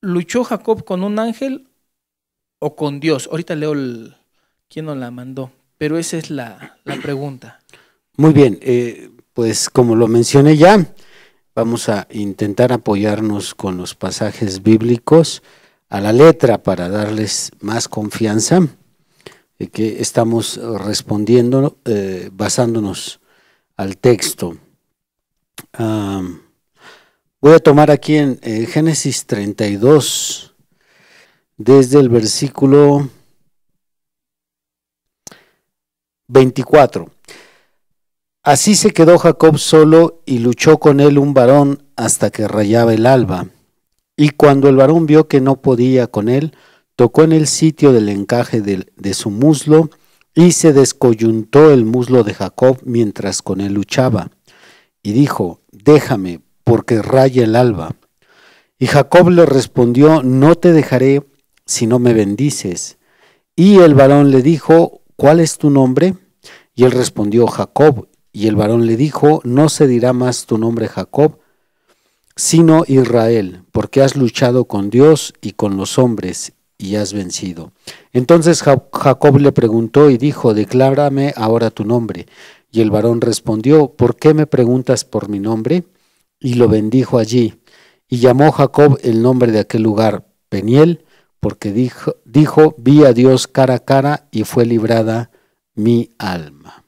¿Luchó Jacob con un ángel o con Dios? Ahorita leo quién nos la mandó, pero esa es la, pregunta. Muy bien, eh, pues como lo mencioné ya, vamos a intentar apoyarnos con los pasajes bíblicos a la letra para darles más confianza. Eh, que estamos respondiendo eh, basándonos al texto. voy a tomar aquí en Génesis 32, desde el versículo 24. Así se quedó Jacob solo y luchó con él un varón hasta que rayaba el alba. Y cuando el varón vio que no podía con él, tocó en el sitio del encaje de, su muslo y se descoyuntó el muslo de Jacob mientras con él luchaba, y dijo, déjame, porque raya el alba. Y Jacob le respondió, no te dejaré si no me bendices. Y el varón le dijo, ¿cuál es tu nombre? Y él respondió, Jacob. Y el varón le dijo, no se dirá más tu nombre Jacob, sino Israel, porque has luchado con Dios y con los hombres y has vencido. Entonces Jacob le preguntó y dijo, declárame ahora tu nombre. Y el varón respondió, ¿por qué me preguntas por mi nombre? Y lo bendijo allí. Y llamó Jacob el nombre de aquel lugar, Peniel, porque dijo, dijo, vi a Dios cara a cara y fue librada mi alma.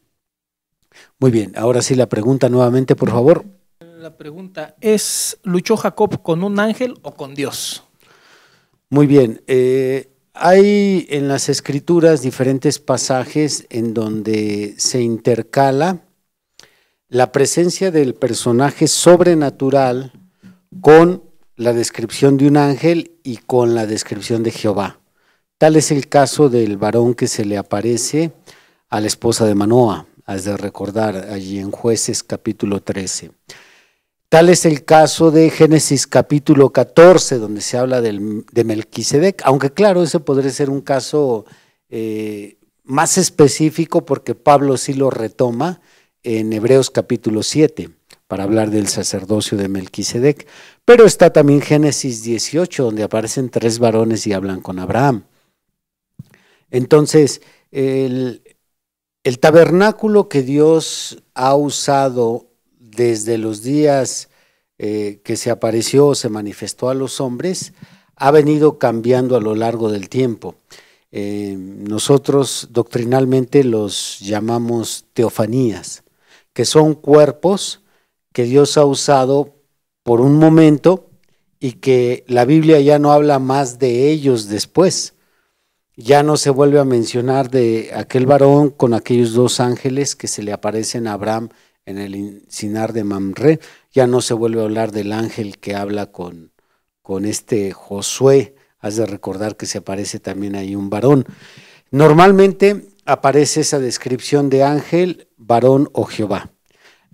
Muy bien, ahora sí la pregunta nuevamente, por favor. La pregunta es, ¿luchó Jacob con un ángel o con Dios? Muy bien. Eh, hay en las escrituras diferentes pasajes en donde se intercala la presencia del personaje sobrenatural con la descripción de un ángel y con la descripción de Jehová. Tal es el caso del varón que se le aparece a la esposa de Manoa, has de recordar allí en jueces capítulo 13. Tal es el caso de Génesis capítulo 14, donde se habla de Melquisedec, aunque claro, ese podría ser un caso eh, más específico porque Pablo sí lo retoma en Hebreos capítulo 7 para hablar del sacerdocio de Melquisedec. Pero está también Génesis 18, donde aparecen tres varones y hablan con Abraham. Entonces, el, el tabernáculo que Dios ha usado desde los días eh, que se apareció o se manifestó a los hombres, ha venido cambiando a lo largo del tiempo. Eh, nosotros doctrinalmente los llamamos teofanías, que son cuerpos que Dios ha usado por un momento y que la Biblia ya no habla más de ellos después. Ya no se vuelve a mencionar de aquel varón con aquellos dos ángeles que se le aparecen a Abraham en el incinar de Mamre, ya no se vuelve a hablar del ángel que habla con, con este Josué, has de recordar que se aparece también ahí un varón. Normalmente aparece esa descripción de ángel, varón o Jehová.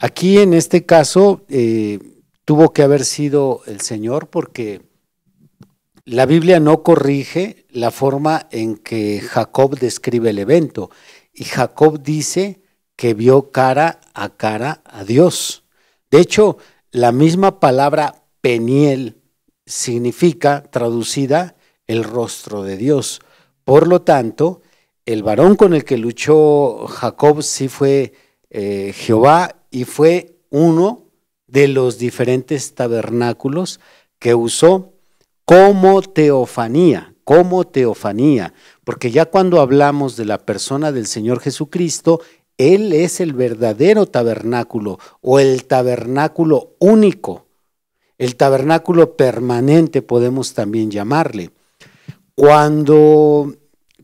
Aquí en este caso eh, tuvo que haber sido el Señor porque la Biblia no corrige la forma en que Jacob describe el evento y Jacob dice que vio cara a cara a Dios. De hecho, la misma palabra Peniel significa, traducida, el rostro de Dios. Por lo tanto, el varón con el que luchó Jacob sí fue eh, Jehová y fue uno de los diferentes tabernáculos que usó como teofanía, como teofanía, porque ya cuando hablamos de la persona del Señor Jesucristo, él es el verdadero tabernáculo o el tabernáculo único, el tabernáculo permanente podemos también llamarle. Cuando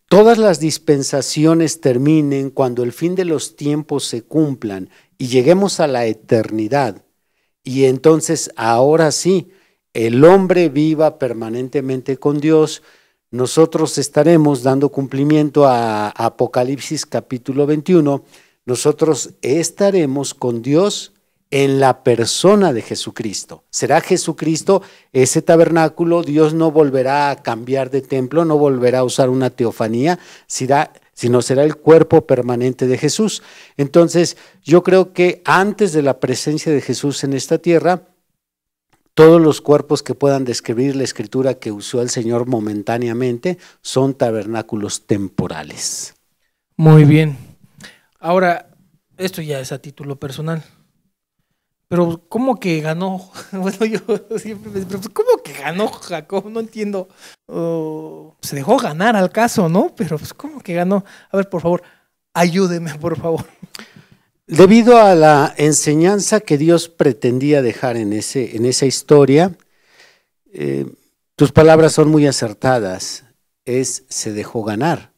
todas las dispensaciones terminen, cuando el fin de los tiempos se cumplan y lleguemos a la eternidad, y entonces ahora sí, el hombre viva permanentemente con Dios, nosotros estaremos dando cumplimiento a Apocalipsis capítulo 21, nosotros estaremos con Dios en la persona de Jesucristo. Será Jesucristo ese tabernáculo, Dios no volverá a cambiar de templo, no volverá a usar una teofanía, sino será el cuerpo permanente de Jesús. Entonces, yo creo que antes de la presencia de Jesús en esta tierra, todos los cuerpos que puedan describir la escritura que usó el Señor momentáneamente son tabernáculos temporales. Muy bien. Ahora, esto ya es a título personal. Pero ¿cómo que ganó? Bueno, yo siempre me digo, ¿cómo que ganó Jacob? No entiendo. se dejó ganar al caso, ¿no? Pero pues, ¿cómo que ganó? A ver, por favor, ayúdeme, por favor. Debido a la enseñanza que Dios pretendía dejar en, ese, en esa historia, eh, tus palabras son muy acertadas, es se dejó ganar.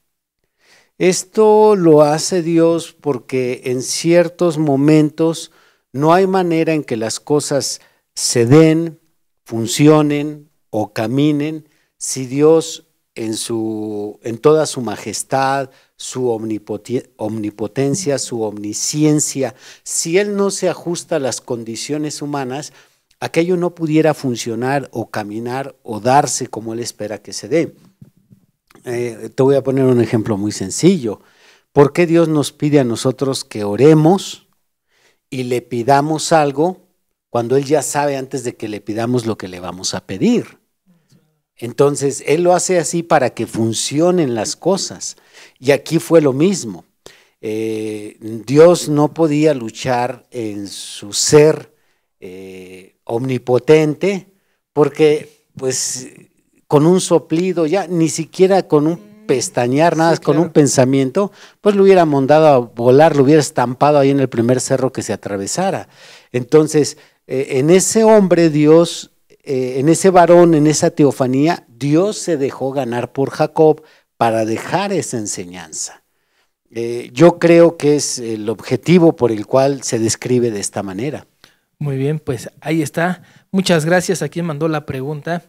Esto lo hace Dios porque en ciertos momentos no hay manera en que las cosas se den, funcionen o caminen si Dios en, su, en toda su majestad, su omnipotencia, su omnisciencia, si Él no se ajusta a las condiciones humanas, aquello no pudiera funcionar o caminar o darse como Él espera que se dé. Eh, te voy a poner un ejemplo muy sencillo. ¿Por qué Dios nos pide a nosotros que oremos y le pidamos algo cuando Él ya sabe antes de que le pidamos lo que le vamos a pedir? Entonces, Él lo hace así para que funcionen las cosas. Y aquí fue lo mismo. Eh, Dios no podía luchar en su ser eh, omnipotente porque, pues, con un soplido, ya ni siquiera con un pestañear, nada, más con un pensamiento, pues lo hubiera mandado a volar, lo hubiera estampado ahí en el primer cerro que se atravesara. Entonces, eh, en ese hombre Dios eh, en ese varón, en esa teofanía, Dios se dejó ganar por Jacob para dejar esa enseñanza. Eh, yo creo que es el objetivo por el cual se describe de esta manera. Muy bien, pues ahí está. Muchas gracias a quien mandó la pregunta.